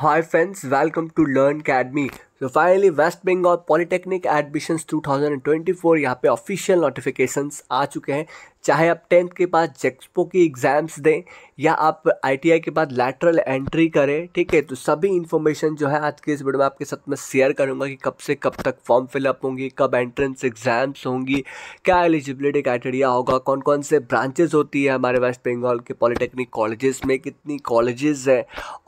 Hi friends, welcome to Learn Academy. तो finally West Bengal polytechnic admissions 2024 यहाँ पे official notification आ चुके हैं चाहे आप टेंथ के बाद जेक्सपो की एग्ज़ाम्स दें या आप आईटीआई के बाद लैटरल एंट्री करें ठीक है तो सभी इन्फॉर्मेशन जो है आज के इस वीडियो में आपके साथ में शेयर करूंगा कि कब से कब तक फॉर्म फिलअप होंगी कब एंट्रेंस एग्ज़ाम्स होंगी क्या एलिजिबिलिटी क्राइटेरिया होगा कौन कौन से ब्रांचेज होती है हमारे वेस्ट बंगाल के पॉलिटेक्निक कॉलेजेस में कितनी कॉलेजेस हैं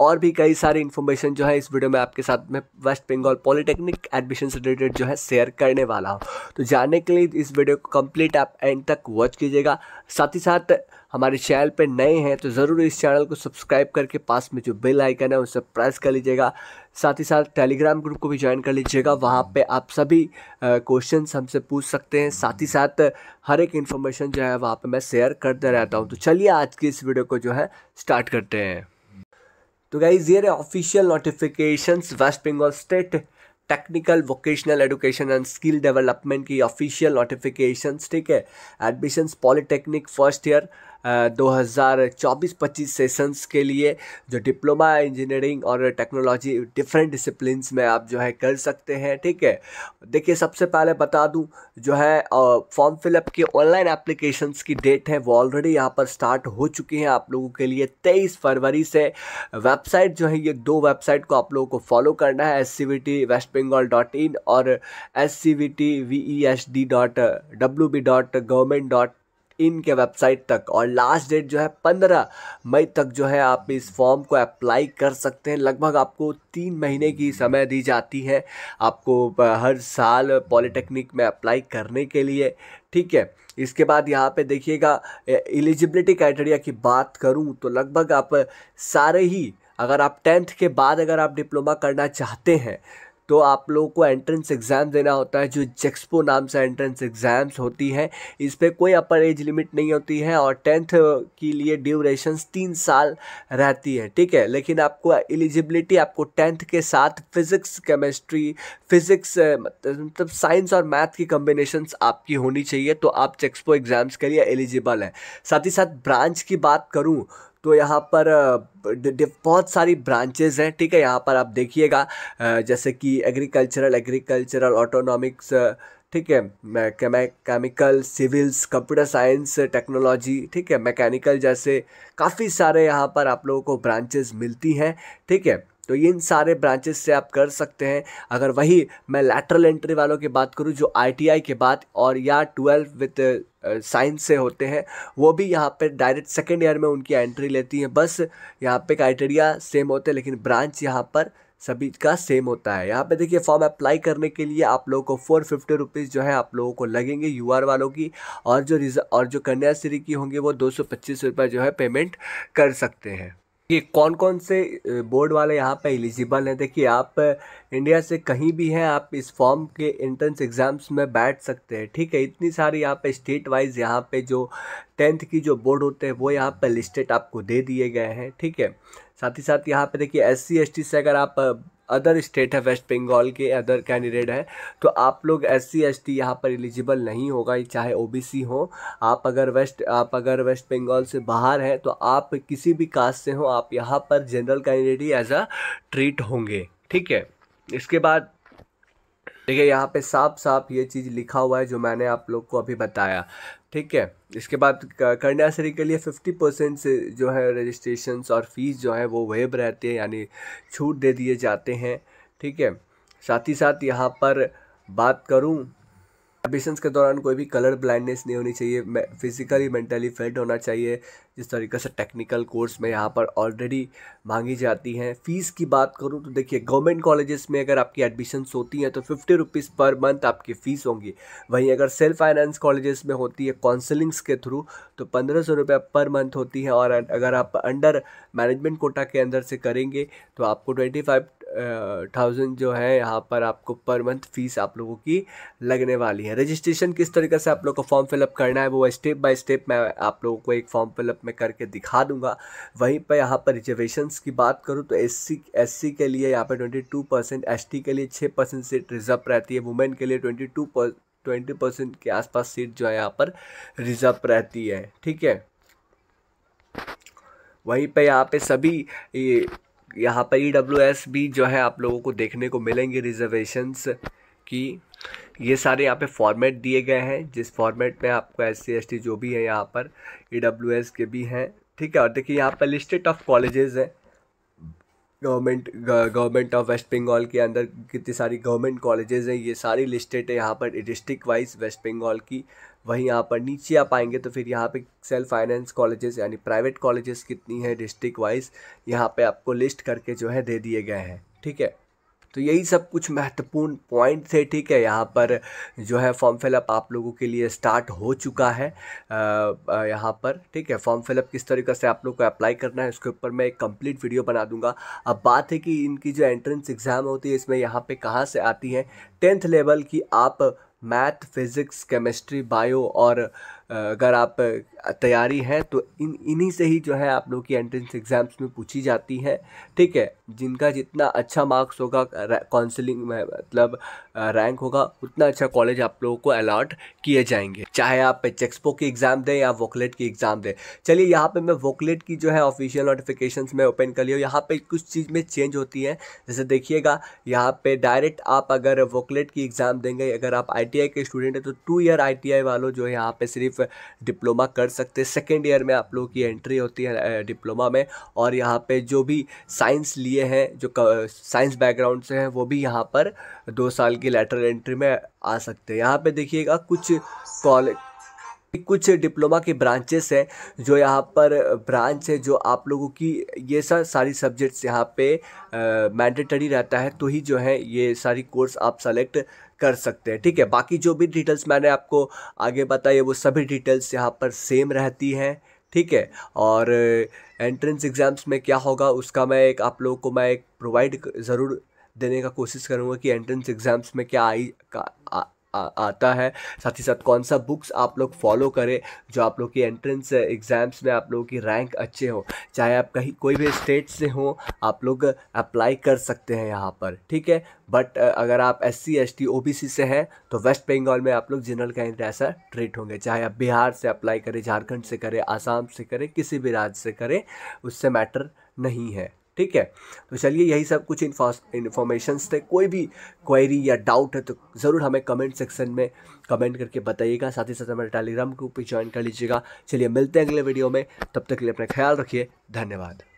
और भी कई सारी इन्फॉर्मेशन जो है इस वीडियो में आपके साथ में वेस्ट बंगाल पॉलिटेक्निक एडमिशन से रिलेटेड जो है शेयर करने वाला हूँ तो जानने के लिए इस वीडियो को कंप्लीट आप एंड तक वॉच कीजिएगा साथ ही साथ हमारे चैनल पर नए हैं तो ज़रूर इस चैनल को सब्सक्राइब करके पास में जो बेल आइकन है उसे प्रेस कर लीजिएगा साथ ही साथ टेलीग्राम ग्रुप को भी ज्वाइन कर लीजिएगा वहाँ पे आप सभी क्वेश्चन हमसे पूछ सकते हैं साथ ही साथ हर एक इन्फॉर्मेशन जो है वहाँ पे मैं शेयर करते रहता हूँ तो चलिए आज की इस वीडियो को जो है स्टार्ट करते हैं तो गाइज ये रहे official notifications West Bengal state technical vocational education and skill development की ऑफिशियल नोटिफिकेशंस ठीक है admissions polytechnic first year 2024-25 sessions के लिए जो डिप्लोमा इंजीनियरिंग और टेक्नोलॉजी डिफरेंट डिसिप्लिन में आप जो है कर सकते हैं ठीक है देखिए सबसे पहले बता दूं जो है फॉर्म फिलअप की ऑनलाइन एप्लीकेशंस की डेट है वो ऑलरेडी यहाँ पर स्टार्ट हो चुकी हैं आप लोगों के लिए तेईस फरवरी से वेबसाइट जो है ये दो वेबसाइट को आप लोगों को फॉलो करना है S C V T West Bengal dot in और S C V T V E S D dot W B dot government dot in के वेबसाइट तक और लास्ट डेट जो है पंद्रह मई तक जो है आप इस फॉर्म को अप्लाई कर सकते हैं लगभग आपको तीन महीने की समय दी जाती है आपको हर साल पॉलिटेक्निक में अप्लाई करने के लिए ठीक है इसके बाद यहाँ पे देखिएगा एलिजिबिलिटी क्राइटेरिया की बात करूँ तो लगभग आप सारे ही अगर आप टेंथ के बाद अगर आप डिप्लोमा करना चाहते हैं तो आप लोगों को एंट्रेंस एग्ज़ाम देना होता है जो जेक्सपो नाम से एंट्रेंस एग्ज़ाम्स होती हैं इस पर कोई अपर एज लिमिट नहीं होती है और टेंथ के लिए ड्यूरेशन तीन साल रहती है ठीक है लेकिन आपको एलिजिबिलिटी आपको टेंथ के साथ फिज़िक्स केमिस्ट्री फिज़िक्स मतलब साइंस और मैथ की कम्बिनेशन आपकी होनी चाहिए तो आप जेक्सपो एग्ज़ाम्स के लिए एलिजिबल हैं साथ ही साथ ब्रांच की बात करूँ तो यहाँ पर बहुत सारी ब्रांचेज हैं ठीक है यहाँ पर आप देखिएगा जैसे कि एग्रीकल्चरल एग्रीकल्चरल ऑटोनॉमिक्स ठीक है chemical civils computer science technology ठीक है मैकेनिकल जैसे काफ़ी सारे यहाँ पर आप लोगों को ब्रांचेज मिलती हैं ठीक है तो इन सारे ब्रांचेस से आप कर सकते हैं अगर वही मैं लैटरल एंट्री वालों की बात करूँ जो आई के बाद और या ट्वेल्व विथ साइंस से होते हैं वो भी यहाँ पे डायरेक्ट सेकेंड ईयर में उनकी एंट्री लेती हैं बस यहाँ पे क्राइटेरिया सेम होते हैं लेकिन ब्रांच यहाँ पर सभी का सेम होता है यहाँ पे देखिए फॉर्म अप्लाई करने के लिए आप लोगों को फोर फिफ्टी रुपीज़ जो है आप लोगों को लगेंगे यू आर वालों की और जो रिज और जो कन्याश्री की होंगी वो दो सौ पच्चीस रुपये जो है पेमेंट कर सकते हैं कि कौन कौन से बोर्ड वाले यहाँ पे एलिजिबल हैं देखिए आप इंडिया से कहीं भी हैं आप इस फॉर्म के एंट्रेंस एग्ज़ाम्स में बैठ सकते हैं ठीक है इतनी सारी यहाँ पे स्टेट वाइज यहाँ पे जो टेंथ की जो बोर्ड होते हैं वो यहाँ पे लिस्टेड आपको दे दिए गए हैं ठीक है साथ ही साथ यहाँ पे देखिए एस सी से अगर आप अदर स्टेट है वेस्ट बंगाल के अदर कैंडिडेट हैं तो आप लोग एस सी एस टी यहाँ पर एलिजिबल नहीं होगा चाहे ओ बी सी हो आप अगर वेस्ट आप अगर वेस्ट बंगाल से बाहर हैं तो आप किसी भी कास्ट से हो आप यहाँ पर जनरल कैंडिडेट ही एज अ ट्रीट होंगे ठीक है इसके बाद ठीक है यहाँ पे साफ साफ ये चीज़ लिखा हुआ है जो मैंने आप लोग को अभी बताया ठीक है इसके बाद कन्याश्री के लिए फिफ्टी परसेंट से जो है रजिस्ट्रेशन और फीस जो है वो वेब रहते हैं यानी छूट दे दिए जाते हैं ठीक है साथ ही साथ यहाँ पर बात करूँ एबिशंस के दौरान कोई भी कलर ब्लाइंडनेस नहीं होनी चाहिए फिजिकली मेंटली फिट होना चाहिए जिस तरीके से टेक्निकल कोर्स में यहाँ पर ऑलरेडी मांगी जाती हैं फ़ीस की बात करूँ तो देखिए गवर्नमेंट कॉलेजेस में अगर आपकी एडमिशन्स होती हैं तो फिफ्टी रुपीज़ पर मंथ आपकी फ़ीस होंगी वहीं अगर सेल्फ फाइनेंस कॉलेजेस में होती है काउंसलिंग्स के थ्रू तो पंद्रह सौ रुपये पर मंथ होती है और अगर आप अंडर मैनेजमेंट कोटा के अंदर से करेंगे तो आपको ट्वेंटी फाइव थाउजेंड जो है यहाँ पर आपको पर मंथ फ़ीस आप लोगों की लगने वाली है रजिस्ट्रेशन किस तरीके से आप लोग को फॉर्म फिलअप करना है वो स्टेप बाय स्टेप मैं आप लोगों को एक फॉर्म फिलअप में करके दिखा दूंगा वहीं पर यहाँ पर रिजर्वेशन की बात करूँ तो एस सी के लिए यहाँ पर ट्वेंटी टू परसेंट एस के लिए छः परसेंट सीट रिजर्व रहती है वुमेन के लिए ट्वेंटी टू ट्वेंटी परसेंट के आसपास सीट जो है यहाँ पर रिजर्व रहती है ठीक है वहीं पे यहाँ पे सभी यहाँ पर ई डब्ल्यू एस भी जो है आप लोगों को देखने को मिलेंगे रिजर्वेशंस की ये सारे यहाँ पे फॉर्मेट दिए गए हैं जिस फॉर्मेट में आपको एस सी जो भी है यहाँ पर ई डब्ल्यू एस के भी हैं ठीक है और देखिए यहाँ पर लिस्टेड ऑफ कॉलेजेस हैं government government of West Bengal के अंदर कितनी सारी गवर्नमेंट कॉलेजेस हैं ये सारी लिस्टेड है यहाँ पर डिस्ट्रिक्ट वाइज वेस्ट बंगाल की वहीं यहाँ पर नीचे आप आएंगे तो फिर यहाँ पे सेल्फ फाइनेंस कॉलेजेस यानी प्राइवेट कॉलेजेस कितनी हैं डिस्ट्रिक्ट वाइज यहाँ पे आपको लिस्ट करके जो है दे दिए गए हैं ठीक है तो यही सब कुछ महत्वपूर्ण पॉइंट थे ठीक है यहाँ पर जो है फॉर्म फिलअप आप लोगों के लिए स्टार्ट हो चुका है यहाँ पर ठीक है फॉर्म फिलअप किस तरीके से आप लोग को अप्लाई करना है उसके ऊपर मैं एक कंप्लीट वीडियो बना दूंगा अब बात है कि इनकी जो एंट्रेंस एग्ज़ाम होती है इसमें यहाँ पर कहाँ से आती है टेंथ लेवल की आप मैथ फिज़िक्स केमिस्ट्री बायो और अगर आप तैयारी है तो इन इन्हीं से ही जो है आप लोग की एंट्रेंस एग्ज़ाम्स में पूछी जाती हैं ठीक है जिनका जितना अच्छा मार्क्स होगा काउंसलिंग में मतलब रैंक होगा उतना अच्छा कॉलेज आप लोगों को अलाट किए जाएंगे चाहे आप चेक्सपो की एग्ज़ाम दें या वोकलेट की एग्ज़ाम दें चलिए यहाँ पे मैं वोकलेट की जो है ऑफिशियल नोटिफिकेशन में ओपन कर लिया यहाँ पर कुछ चीज़ में चेंज होती है जैसे देखिएगा यहाँ पर डायरेक्ट आप अगर वोकलेट की एग्ज़ाम देंगे अगर आप आई के स्टूडेंट हैं तो टू ईयर आई वालों जो है यहाँ पर सिर्फ सिर्फ डिप्लोमा कर सकते सेकेंड ईयर में आप लोगों की एंट्री होती है डिप्लोमा में और यहाँ पे जो भी साइंस लिए हैं जो साइंस बैकग्राउंड से हैं वो भी यहाँ पर दो साल की लेटर एंट्री में आ सकते हैं यहाँ पे देखिएगा कुछ कॉलेज कुछ डिप्लोमा के ब्रांचेस हैं जो यहाँ पर ब्रांच है जो आप लोगों की ये सब सारी सब्जेक्ट्स यहाँ पे मैंडेटरी रहता है तो ही जो है ये सारी कोर्स आप सेलेक्ट कर सकते हैं ठीक है बाकी जो भी डिटेल्स मैंने आपको आगे बताई वो सभी डिटेल्स यहाँ पर सेम रहती हैं ठीक है और एंट्रेंस एग्ज़ाम्स में क्या होगा उसका मैं एक आप लोगों को मैं एक प्रोवाइड ज़रूर देने का कोशिश करूँगा कि एंट्रेंस एग्ज़ाम्स में क्या आई का आ, आ, आता है साथ ही साथ कौन सा बुक्स आप लोग फॉलो करें जो आप लोग की एंट्रेंस एग्ज़ाम्स में आप लोगों की रैंक अच्छे हो चाहे आप कहीं कोई भी स्टेट से हो आप लोग अप्लाई कर सकते हैं यहाँ पर ठीक है बट अगर आप S C S T O B C से हैं तो वेस्ट बंगाल में आप लोग जनरल कैंडिडेट ऐसा ट्रीट होंगे चाहे आप बिहार से अप्लाई करें झारखंड से करें आसाम से करें किसी भी राज्य से करें उससे मैटर नहीं है ठीक है तो चलिए यही सब कुछ इन्फॉर्मेशंस थे कोई भी क्वेरी या डाउट है तो ज़रूर हमें कमेंट सेक्शन में कमेंट करके बताइएगा साथ ही साथ हमारे टेलीग्राम ग्रुप भी ज्वाइन कर लीजिएगा चलिए मिलते हैं अगले वीडियो में तब तक के लिए अपना ख्याल रखिए धन्यवाद